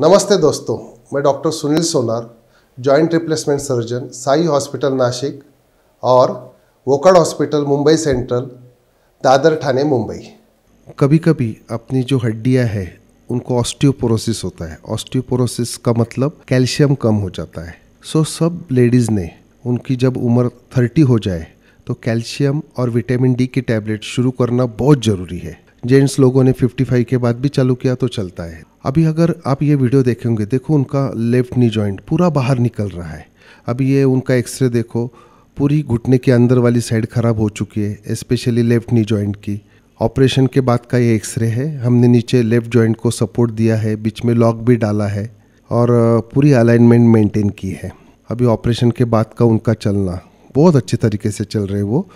नमस्ते दोस्तों मैं doctor Sunil Sonar joint replacement surgeon Sai hospital Nashik और वोकड़ हॉस्पिटल मुंबई सेंट्रल दादर ठाणे मुंबई कभी कभी अपनी जो हड्डियां हैं उनको ऑस्टियोपोरोसिस होता है ऑस्टियोपोरोसिस का मतलब कैल्शियम कम हो जाता है सो सब लेडीज़ ने उनकी जब उम्र थर्टी हो जाए तो कैल्शियम और विटामिन डी की टैबलेट शुरू करना बहुत ज़रूरी है जेंट्स लोगों ने 55 के बाद भी चालू किया तो चलता है अभी अगर आप ये वीडियो देखेंगे देखो उनका लेफ्ट नी जॉइंट पूरा बाहर निकल रहा है अभी ये उनका एक्सरे देखो पूरी घुटने के अंदर वाली साइड ख़राब हो चुकी है स्पेशली लेफ्ट नी जॉइंट की ऑपरेशन के बाद का ये एक्सरे है हमने नीचे लेफ्ट जॉइंट को सपोर्ट दिया है बीच में लॉक भी डाला है और पूरी अलाइनमेंट मेंटेन की है अभी ऑपरेशन के बाद का उनका चलना बहुत अच्छे तरीके से चल रहे वो